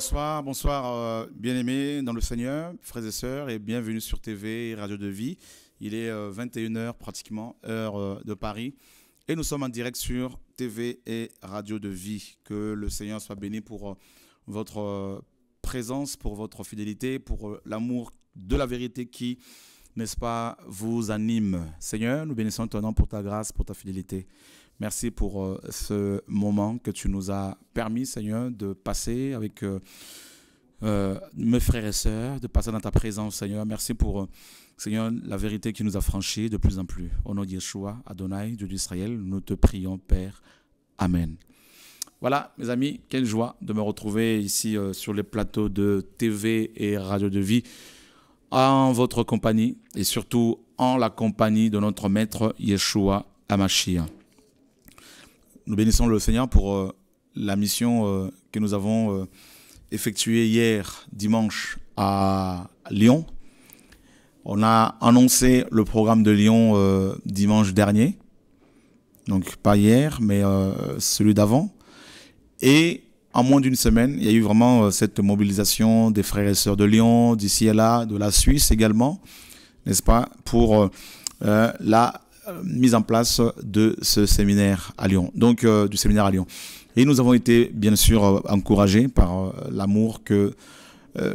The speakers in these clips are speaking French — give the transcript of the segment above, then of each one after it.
Bonsoir, bonsoir, euh, bien-aimés dans le Seigneur, frères et sœurs, et bienvenue sur TV et Radio de Vie. Il est 21h euh, pratiquement, heure euh, de Paris, et nous sommes en direct sur TV et Radio de Vie. Que le Seigneur soit béni pour votre présence, pour votre fidélité, pour l'amour de la vérité qui, n'est-ce pas, vous anime. Seigneur, nous bénissons ton nom pour ta grâce, pour ta fidélité. Merci pour euh, ce moment que tu nous as permis, Seigneur, de passer avec euh, euh, mes frères et sœurs, de passer dans ta présence, Seigneur. Merci pour, Seigneur, la vérité qui nous a franchi de plus en plus. Au nom de Yeshua, Adonai, Dieu d'Israël, nous te prions, Père. Amen. Voilà, mes amis, quelle joie de me retrouver ici sur les plateaux de TV et Radio de Vie en votre compagnie et surtout en la compagnie de notre maître Yeshua Amashia. Nous bénissons le Seigneur pour euh, la mission euh, que nous avons euh, effectuée hier dimanche à Lyon. On a annoncé le programme de Lyon dimanche dernier, donc pas hier, mais celui d'avant. Et en moins d'une semaine, il y a eu vraiment cette mobilisation des frères et sœurs de Lyon, d'ici et là, de la Suisse également, n'est-ce pas, pour la euh, mise en place de ce séminaire à Lyon, donc euh, du séminaire à Lyon. Et nous avons été bien sûr euh, encouragés par l'amour que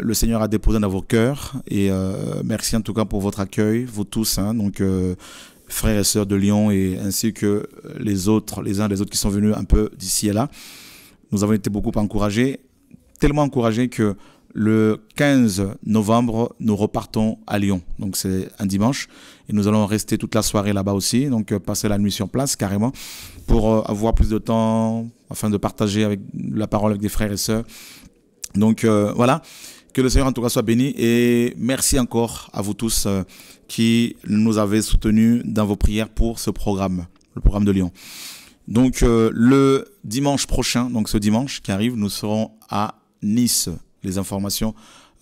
le Seigneur a déposé dans vos cœurs. Et merci en tout cas pour votre accueil, vous tous, hein, donc frères et sœurs de Lyon, et ainsi que les autres, les uns et les autres qui sont venus un peu d'ici et là. Nous avons été beaucoup encouragés, tellement encouragés que le 15 novembre, nous repartons à Lyon. Donc c'est un dimanche. Et nous allons rester toute la soirée là-bas aussi. Donc euh, passer la nuit sur place carrément pour euh, avoir plus de temps afin de partager avec la parole avec des frères et sœurs. Donc euh, voilà. Que le Seigneur en tout cas soit béni et merci encore à vous tous qui nous avez soutenus dans vos prières pour ce programme, le programme de Lyon. Donc le dimanche prochain, donc ce dimanche qui arrive, nous serons à Nice les informations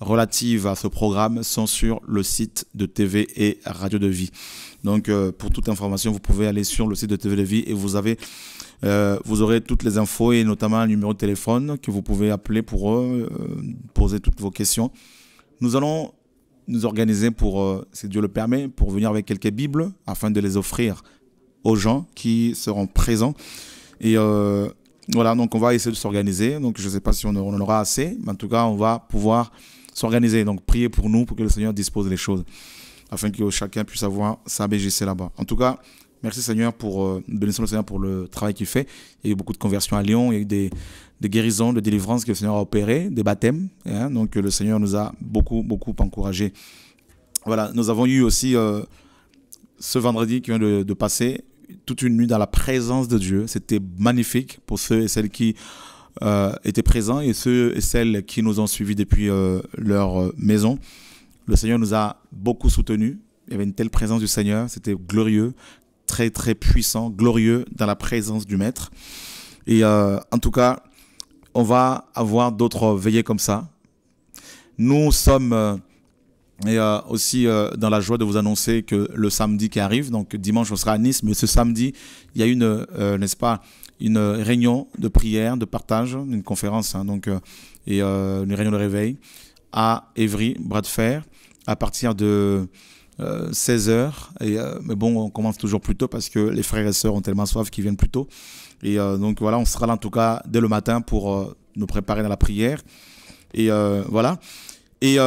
relatives à ce programme sont sur le site de TV et Radio de Vie. Donc, euh, pour toute information, vous pouvez aller sur le site de TV de Vie et vous avez, euh, vous aurez toutes les infos et notamment un numéro de téléphone que vous pouvez appeler pour euh, poser toutes vos questions. Nous allons nous organiser pour, si Dieu le permet, pour venir avec quelques Bibles afin de les offrir aux gens qui seront présents. Et voilà, donc on va essayer de s'organiser. Donc je ne sais pas si on, en aura assez, mais en tout cas, on va pouvoir s'organiser. Donc priez pour nous, pour que le Seigneur dispose des choses, afin que chacun puisse avoir sa BGC là-bas. En tout cas, merci Seigneur pour, euh, bénissons le Seigneur pour le travail qu'il fait. Il y a eu beaucoup de conversions à Lyon, il y a eu des, guérisons, des délivrances que le Seigneur a opérées, des baptêmes. Hein. donc le Seigneur nous a beaucoup, beaucoup encouragés. Voilà, nous avons eu aussi euh, ce vendredi qui vient de, de passer toute une nuit dans la présence de Dieu. C'était magnifique pour ceux et celles qui euh, étaient présents et ceux et celles qui nous ont suivis depuis euh, leur euh, maison. Le Seigneur nous a beaucoup soutenus. Il y avait une telle présence du Seigneur. C'était glorieux, très très puissant, glorieux dans la présence du Maître. Et en tout cas, on va avoir d'autres veillées comme ça. Nous sommes et euh, aussi euh, dans la joie de vous annoncer que le samedi qui arrive, donc dimanche on sera à Nice, mais ce samedi il y a une, euh, n'est-ce pas, une réunion de prière, de partage, une conférence, hein, donc et une réunion de réveil à Évry, bras de fer, à partir de 16h. Et, mais bon, on commence toujours plus tôt parce que les frères et sœurs ont tellement soif qu'ils viennent plus tôt. Et donc voilà, on sera là en tout cas dès le matin pour nous préparer dans la prière. Et voilà. Et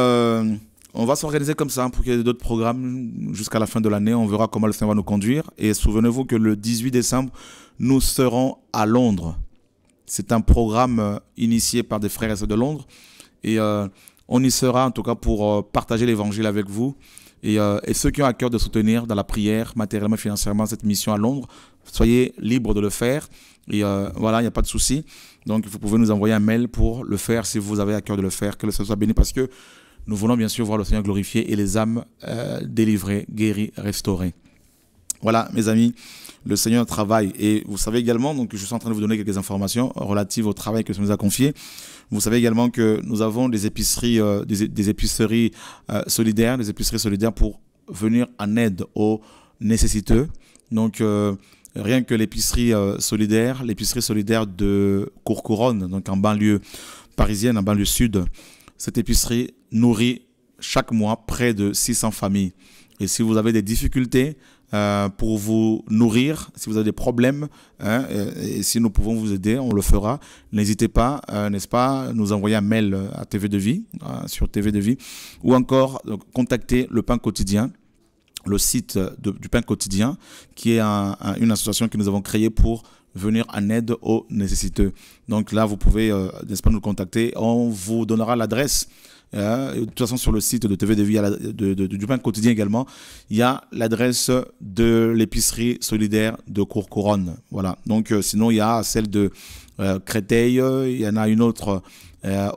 on va s'organiser comme ça pour qu'il y ait d'autres programmes jusqu'à la fin de l'année. On verra comment le Seigneur va nous conduire. Et souvenez-vous que le 18 décembre, nous serons à Londres. C'est un programme euh, initié par des frères et sœurs de Londres. Et euh, on y sera en tout cas pour euh, partager l'évangile avec vous. Et, ceux qui ont à cœur de soutenir dans la prière, matériellement, financièrement, cette mission à Londres, soyez libres de le faire. Et voilà, il n'y a pas de souci. Donc, vous pouvez nous envoyer un mail pour le faire si vous avez à cœur de le faire. Que le Seigneur soit béni parce que nous voulons bien sûr voir le Seigneur glorifié et les âmes euh, délivrées, guéries, restaurées. Voilà, mes amis, le Seigneur travaille. Et vous savez également, donc je suis en train de vous donner quelques informations relatives au travail que le Seigneur nous a confié. Vous savez également que nous avons des épiceries, euh, des, épiceries euh, solidaires, des épiceries solidaires pour venir en aide aux nécessiteux. Donc, rien que l'épicerie solidaire, l'épicerie solidaire de Courcouronne, donc en banlieue parisienne, en banlieue sud, cette épicerie nourrit chaque mois près de 600 familles. Et si vous avez des difficultés euh, pour vous nourrir, si vous avez des problèmes, hein, euh, et, si nous pouvons vous aider, on le fera. N'hésitez pas, euh, n'est-ce pas, nous envoyer un mail à TV de Vie, sur TV de Vie, ou encore contacter le Pain Quotidien le site du Pain Quotidien, qui est une association que nous avons créée pour venir en aide aux nécessiteux. Donc là, vous pouvez, euh, n'est-ce pas, nous contacter. On vous donnera l'adresse. Hein. de toute façon, sur le site de TV de, de, du Pain Quotidien également, il y a l'adresse de l'épicerie solidaire de Courcouronne. Voilà. Donc, euh, sinon, il y a celle de euh, Créteil, il y en a une autre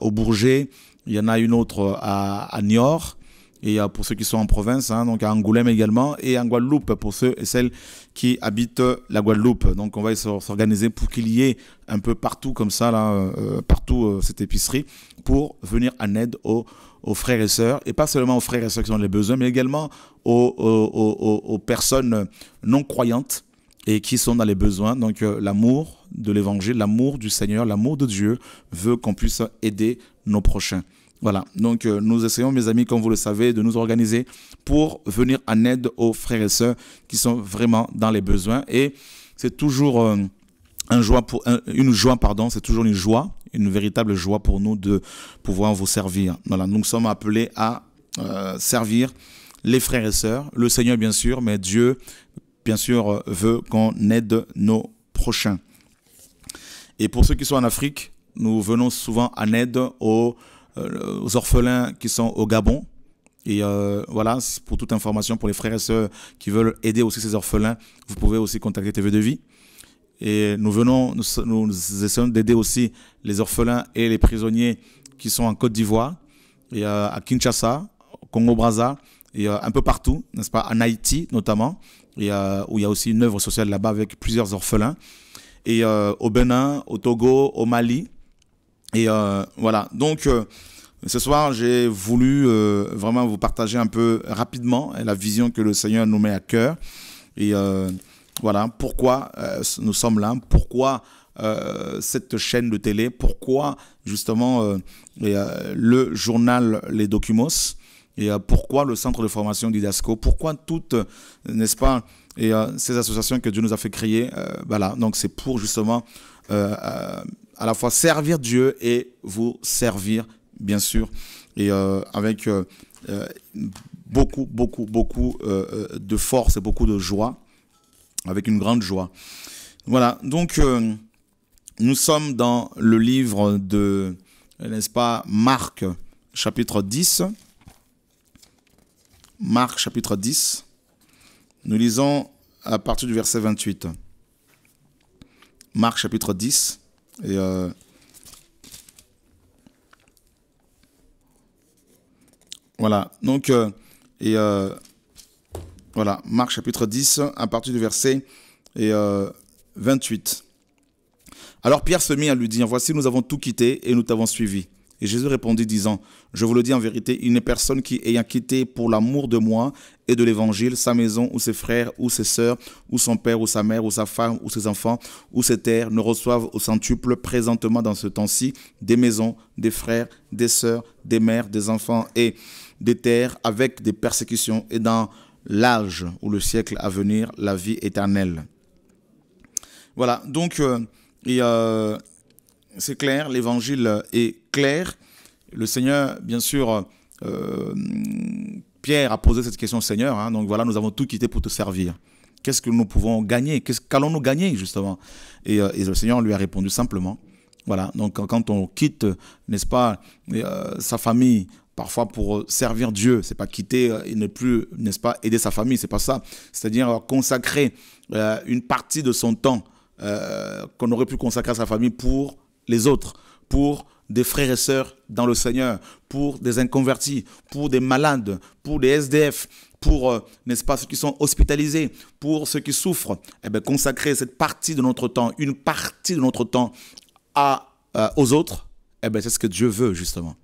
au Bourget, il y en a une autre à, à Niort et euh, pour ceux qui sont en province, hein, donc à Angoulême également, et en Guadeloupe pour ceux et celles qui habitent la Guadeloupe. Donc on va s'organiser pour qu'il y ait un peu partout comme ça, là, euh, euh, partout cette épicerie, pour venir en aide aux, frères et sœurs, et pas seulement aux frères et sœurs qui ont les besoins, mais également aux, personnes non croyantes et qui sont dans les besoins. Donc l'amour de l'évangile, l'amour du Seigneur, l'amour de Dieu veut qu'on puisse aider nos prochains. Voilà, donc euh, nous essayons, mes amis, comme vous le savez, de nous organiser pour venir en aide aux frères et sœurs qui sont vraiment dans les besoins. Et c'est toujours euh, un joie pour, une joie, pardon, c'est toujours une joie, une véritable joie pour nous de pouvoir vous servir. Voilà, nous sommes appelés à euh, servir les frères et sœurs, le Seigneur bien sûr, mais Dieu bien sûr veut qu'on aide nos prochains. Et pour ceux qui sont en Afrique, nous venons souvent en aide aux euh, aux orphelins qui sont au Gabon. Et euh, voilà, pour toute information, pour les frères et sœurs qui veulent aider aussi ces orphelins, vous pouvez aussi contacter TV de Vie. Et nous venons, nous, essayons d'aider aussi les orphelins et les prisonniers qui sont en Côte d'Ivoire, et euh, à Kinshasa, au Congo-Braza, et un peu partout, n'est-ce pas, en Haïti notamment, et, où il y a aussi une œuvre sociale là-bas avec plusieurs orphelins. Et au Bénin, au Togo, au Mali, et euh, voilà, donc euh, ce soir, j'ai voulu euh, vraiment vous partager un peu rapidement la vision que le Seigneur nous met à cœur. Et voilà, pourquoi nous sommes là, pourquoi euh, cette chaîne de télé, pourquoi justement euh, le journal Les Documos et pourquoi le centre de formation d'IDASCO, pourquoi toutes, n'est-ce pas, et ces associations que Dieu nous a fait créer, voilà, donc c'est pour justement à la fois servir Dieu et vous servir, bien sûr, et euh, avec euh, euh, beaucoup, beaucoup, beaucoup de force et beaucoup de joie, avec une grande joie. Voilà, donc nous sommes dans le livre de, n'est-ce pas, Marc, chapitre 10. Marc, chapitre 10. Nous lisons à partir du verset 28. Marc, chapitre 10 et euh, voilà, donc, euh, et euh, voilà, Marc chapitre 10, à partir du verset et, 28. Alors Pierre se mit à lui dire, voici, nous avons tout quitté et nous t'avons suivi. Et Jésus répondit disant, Je vous le dis en vérité, une personne qui ayant quitté pour l'amour de moi et de l'évangile sa maison ou ses frères ou ses sœurs ou son père ou sa mère ou sa femme ou ses enfants ou ses terres ne reçoivent au centuple présentement dans ce temps-ci des maisons, des frères, des sœurs, des mères, des enfants et des terres avec des persécutions et dans l'âge ou le siècle à venir la vie éternelle. Voilà, donc euh, euh, c'est clair, l'évangile est clair. Le Seigneur, bien sûr, euh, Pierre a posé cette question au Seigneur. Hein. donc voilà, nous avons tout quitté pour te servir. Qu'est-ce que nous pouvons gagner Qu'allons-nous gagner, justement euh, et, le Seigneur lui a répondu simplement. Voilà, donc quand on quitte, n'est-ce pas, euh, sa famille, parfois pour servir Dieu, c'est pas quitter et ne plus, n'est-ce pas, aider sa famille, c'est pas ça. C'est-à-dire consacrer une partie de son temps qu'on aurait pu consacrer à sa famille pour les autres, pour des frères et sœurs dans le Seigneur, pour des inconvertis, pour des malades, pour des SDF, pour, euh, n'est-ce pas, ceux qui sont hospitalisés, pour ceux qui souffrent. Eh bien, consacrer cette partie de notre temps, une partie de notre temps à, euh, aux autres, eh c'est ce que Dieu veut, justement.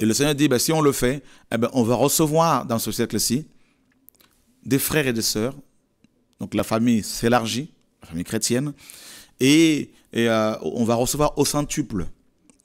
Et le Seigneur dit, ben, si on le fait, eh ben on va recevoir dans ce siècle-ci des frères et des sœurs. Donc la famille s'élargit, la famille chrétienne, et, euh, on va recevoir au centuple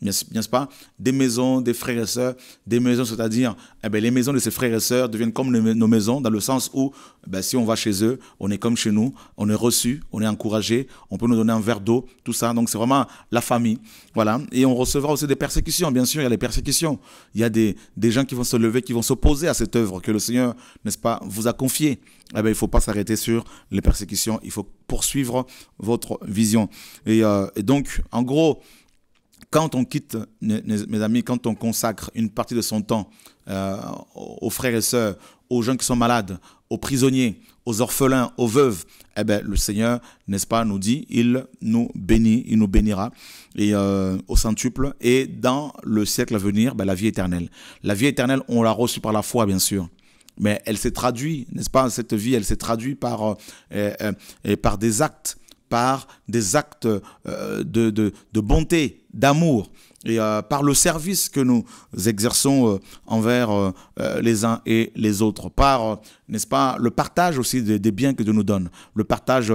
n'est-ce pas Des maisons, des frères et sœurs, des maisons, c'est-à-dire eh ben, les maisons de ces frères et sœurs deviennent comme nos maisons, dans le sens où eh ben, si on va chez eux, on est comme chez nous, on est reçu, on est encouragé, on peut nous donner un verre d'eau, tout ça. Donc c'est vraiment la famille. Voilà. Et on recevra aussi des persécutions, bien sûr, il y a les persécutions. Il y a des, gens qui vont se lever, qui vont s'opposer à cette œuvre que le Seigneur, n'est-ce pas, vous a confiée. Eh ben, il ne faut pas s'arrêter sur les persécutions, il faut poursuivre votre vision. Et, euh, et donc, en gros, quand on quitte, mes amis, quand on consacre une partie de son temps euh, aux frères et sœurs, aux gens qui sont malades, aux prisonniers, aux orphelins, aux veuves, eh bien, le Seigneur, n'est-ce pas, nous dit, il nous bénit, il nous bénira et, euh, au centuple et dans le siècle à venir, ben, la vie éternelle. La vie éternelle, on l'a reçue par la foi, bien sûr mais elle s'est traduite, n'est-ce pas Cette vie, elle s'est traduite par euh, des actes par des actes euh, de, de, bonté, d'amour, et euh, par le service que nous exerçons euh, envers les uns et les autres, par, n'est-ce pas, le partage aussi des, biens que Dieu nous donne, le partage,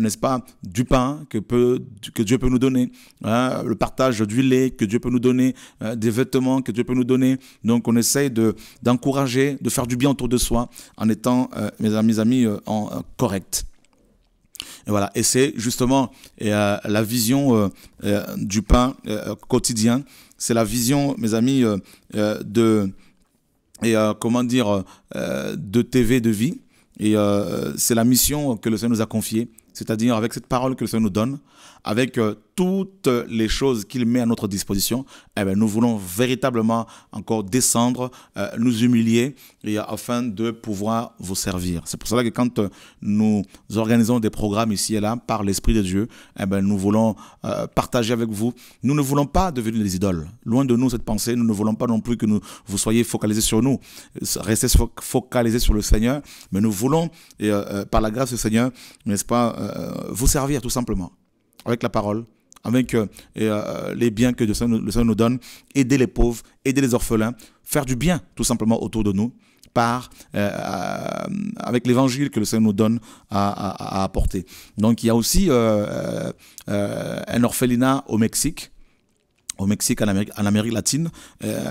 n'est-ce pas, du pain que, peut, que Dieu peut nous donner, hein, le partage du lait que Dieu peut nous donner, des vêtements que Dieu peut nous donner. Donc on essaye de, d'encourager, de faire du bien autour de soi en étant, mes amis, amis en, correct. Et voilà. Et c'est justement euh, la vision euh, euh, du pain quotidien. C'est la vision, mes amis, de et comment dire de TV de vie. Et c'est la mission que le Seigneur nous a confiée c'est-à-dire avec cette parole que le Seigneur nous donne, avec euh, toutes les choses qu'il met à notre disposition, eh bien, nous voulons véritablement encore descendre, euh, nous humilier, et, euh, afin de pouvoir vous servir. C'est pour cela que quand nous organisons des programmes ici et là, par l'Esprit de Dieu, eh bien, nous voulons partager avec vous. Nous ne voulons pas devenir des idoles. Loin de nous cette pensée, nous ne voulons pas non plus que nous, vous soyez focalisés sur nous. Restez focalisés sur le Seigneur, mais nous voulons, et, par la grâce du Seigneur, n'est-ce pas, euh, vous servir tout simplement, avec la parole, avec euh, euh, les biens que le Seigneur nous donne, aider les pauvres, aider les orphelins, faire du bien tout simplement autour de nous par, avec l'évangile que le Seigneur nous donne à, apporter. Donc il y a aussi un orphelinat au Mexique au Mexique, en Amérique, en Amérique latine,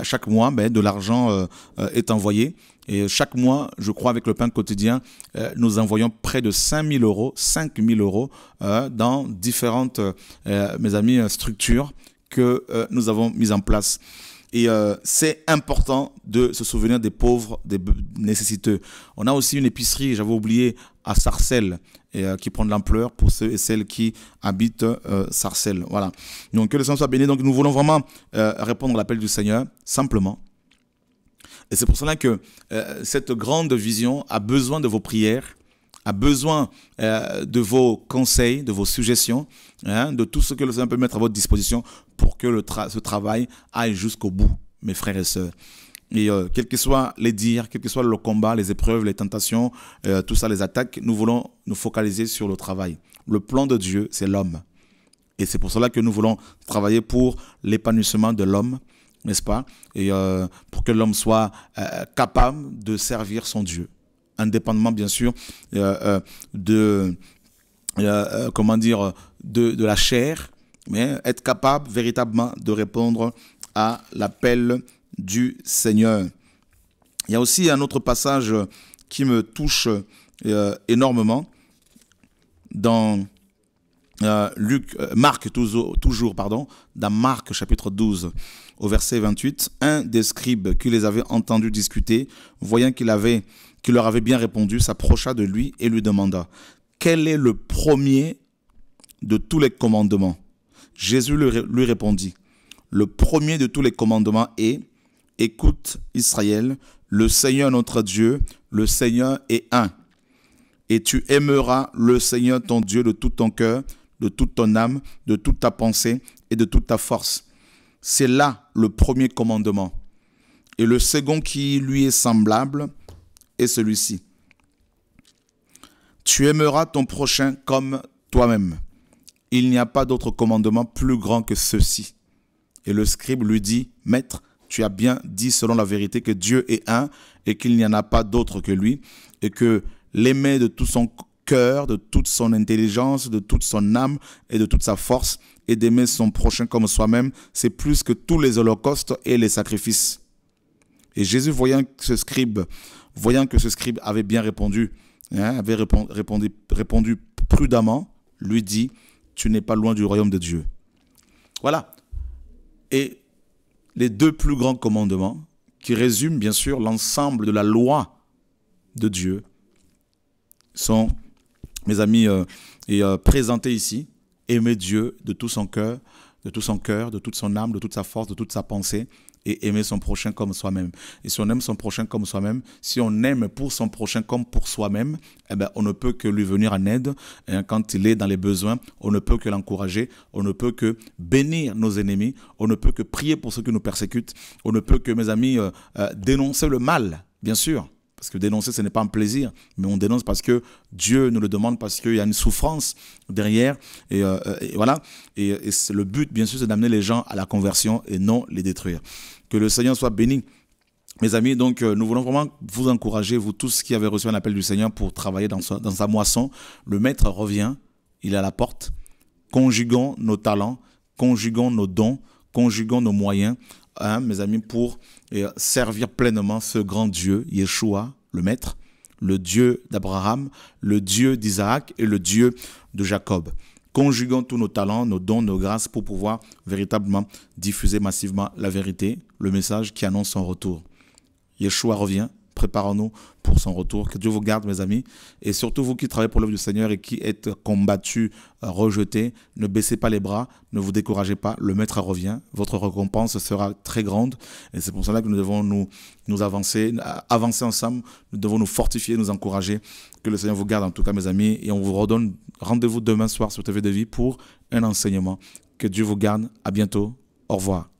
chaque mois, ben, de l'argent est envoyé et chaque mois, je crois, avec le pain quotidien, euh, nous envoyons près de 5 000 euros, 5 euros euh, dans différentes, euh, mes amis, euh, structures que nous avons mises en place. Et c'est important de se souvenir des pauvres, des nécessiteux. On a aussi une épicerie, j'avais oublié, à Sarcelles, et, qui prend de l'ampleur pour ceux et celles qui habitent Sarcelles. Voilà. Donc que le sang soit béni. Donc nous voulons vraiment répondre à l'appel du Seigneur, simplement et c'est pour cela que euh, cette grande vision a besoin de vos prières, a besoin euh, de vos conseils, de vos suggestions, hein, de tout ce que le Seigneur peut mettre à votre disposition pour que ce travail aille jusqu'au bout, mes frères et sœurs. Et euh, quels que soient les dires, quels que soient le combat, les épreuves, les tentations, tout ça, les attaques, nous voulons nous focaliser sur le travail. Le plan de Dieu, c'est l'homme. Et c'est pour cela que nous voulons travailler pour l'épanouissement de l'homme, n'est-ce pas Et euh, pour que l'homme soit euh, capable de servir son Dieu, indépendamment bien sûr euh, de comment dire de, de, la chair, mais être capable véritablement de répondre à l'appel du Seigneur. Il y a aussi un autre passage qui me touche énormément dans euh, Luc, euh, Marc toujours, pardon, dans Marc chapitre 12 au verset 28, un des scribes qui les avait entendus discuter, voyant qu'il avait qu'il leur avait bien répondu, s'approcha de lui et lui demanda Quel est le premier de tous les commandements Jésus lui répondit Le premier de tous les commandements est Écoute Israël, le Seigneur notre Dieu, le Seigneur est un. Et tu aimeras le Seigneur ton Dieu de tout ton cœur, de toute ton âme, de toute ta pensée et de toute ta force. C'est là le premier commandement. Et le second qui lui est semblable est celui-ci. Tu aimeras ton prochain comme toi-même. Il n'y a pas d'autre commandement plus grand que ceci. Et le scribe lui dit, Maître, tu as bien dit selon la vérité que Dieu est un et qu'il n'y en a pas d'autre que lui et que l'aimer de tout son corps cœur, de toute son intelligence, de toute son âme et de toute sa force, et d'aimer son prochain comme soi-même, c'est plus que tous les holocaustes et les sacrifices. Et Jésus, voyant que ce scribe, voyant que ce scribe avait bien répondu, hein, avait répondu, répondu prudemment, lui dit, tu n'es pas loin du royaume de Dieu. Voilà. Et les deux plus grands commandements, qui résument bien sûr l'ensemble de la loi de Dieu, sont mes amis, euh, et euh, présenter ici, aimer Dieu de tout son cœur, de tout son cœur, de toute son âme, de toute sa force, de toute sa pensée, et aimer son prochain comme soi-même. Et si on aime son prochain comme soi-même, si on aime pour son prochain comme pour soi-même, eh ben, on ne peut que lui venir en aide quand il est dans les besoins, on ne peut que l'encourager, on ne peut que bénir nos ennemis, on ne peut que prier pour ceux qui nous persécutent, on ne peut que, mes amis, euh, dénoncer le mal, bien sûr, parce que dénoncer, ce n'est pas un plaisir, mais on dénonce parce que Dieu nous le demande, parce qu'il y a une souffrance derrière. Et, euh, voilà. Et, le but, bien sûr, c'est d'amener les gens à la conversion et non les détruire. Que le Seigneur soit béni. Mes amis, donc euh, nous voulons vraiment vous encourager, vous tous qui avez reçu un appel du Seigneur pour travailler dans dans sa moisson. Le Maître revient, il est à la porte. Conjuguons nos talents, conjuguons nos dons, conjuguons nos moyens Hein, mes amis, pour euh, servir pleinement ce grand Dieu, Yeshua, le Maître, le Dieu d'Abraham, le Dieu d'Isaac et le Dieu de Jacob. Conjuguons tous nos talents, nos dons, nos grâces pour pouvoir véritablement diffuser massivement la vérité, le message qui annonce son retour. Yeshua revient, Préparons-nous pour son retour. Que Dieu vous garde, mes amis. Et surtout, vous qui travaillez pour l'œuvre du Seigneur et qui êtes combattus, euh, rejetés, ne baissez pas les bras, ne vous découragez pas. Le Maître revient. Votre récompense sera très grande. Et c'est pour cela que nous devons nous, nous avancer, avancer ensemble. Nous devons nous fortifier, nous encourager. Que le Seigneur vous garde, en tout cas, mes amis. Et on vous redonne rendez-vous demain soir sur TV de Vie pour un enseignement. Que Dieu vous garde. À bientôt. Au revoir.